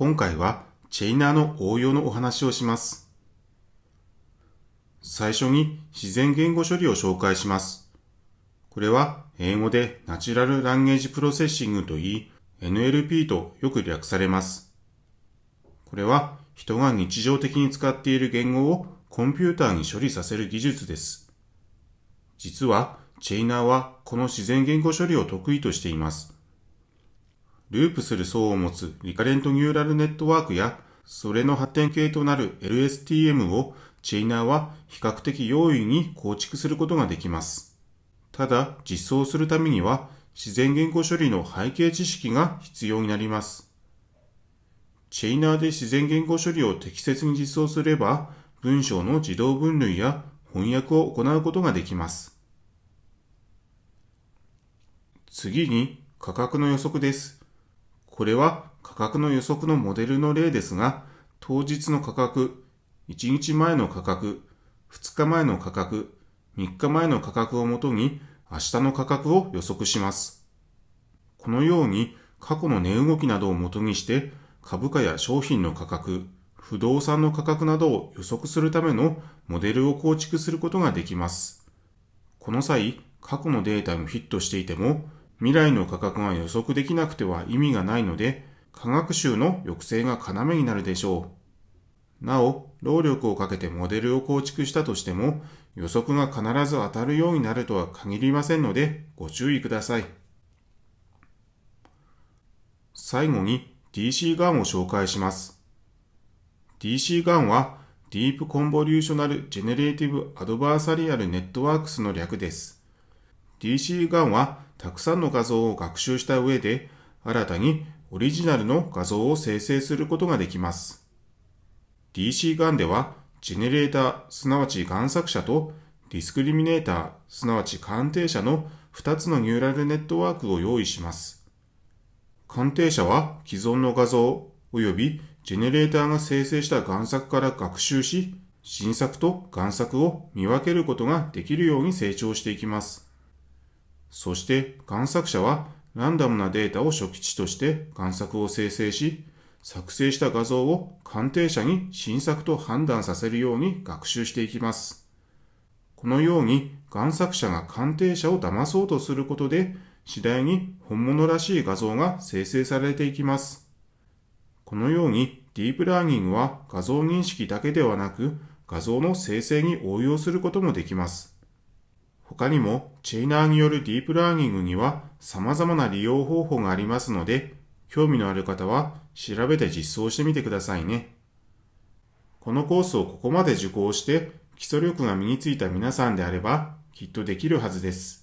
今回はチェイナーの応用のお話をします。最初に自然言語処理を紹介します。これは英語でナチュラルランゲージプロセッシングといい、NLP とよく略されます。これは人が日常的に使っている言語をコンピューターに処理させる技術です。実は、チェイナーはこの自然言語処理を得意としています。ループする層を持つリカレントニューラルネットワークや、それの発展系となる LSTM をチェイナーは比較的容易に構築することができます。ただ、実装するためには自然言語処理の背景知識が必要になります。チェイナーで自然言語処理を適切に実装すれば、文章の自動分類や翻訳を行うことができます。次に価格の予測です。これは価格の予測のモデルの例ですが、当日の価格、1日前の価格、2日前の価格、3日前の価格をもとに明日の価格を予測します。このように過去の値動きなどをもとにして株価や商品の価格、不動産の価格などを予測するためのモデルを構築することができます。この際、過去のデータもヒットしていても未来の価格が予測できなくては意味がないので、科学習の抑制が要になるでしょう。なお、労力をかけてモデルを構築したとしても、予測が必ず当たるようになるとは限りませんので、ご注意ください。最後に DC ガンを紹介します。DC ガンは、ディープコンボリューショナル・ジェネレーティブ・アドバーサリアル・ネットワークスの略です。d c ガンはたくさんの画像を学習した上で、新たにオリジナルの画像を生成することができます。d c ガンでは、ジェネレーター、すなわち贋作者と、ディスクリミネーター、すなわち鑑定者の2つのニューラルネットワークを用意します。鑑定者は既存の画像及びジェネレーターが生成した贋作から学習し、新作と贋作を見分けることができるように成長していきます。そして観作者はランダムなデータを初期値として観作を生成し、作成した画像を鑑定者に新作と判断させるように学習していきます。このように、贋作者が鑑定者を騙そうとすることで、次第に本物らしい画像が生成されていきます。このように、ディープラーニングは画像認識だけではなく、画像の生成に応用することもできます。他にも、チェイナーによるディープラーニングには様々な利用方法がありますので、興味のある方は調べて実装してみてくださいね。このコースをここまで受講して基礎力が身についた皆さんであれば、きっとできるはずです。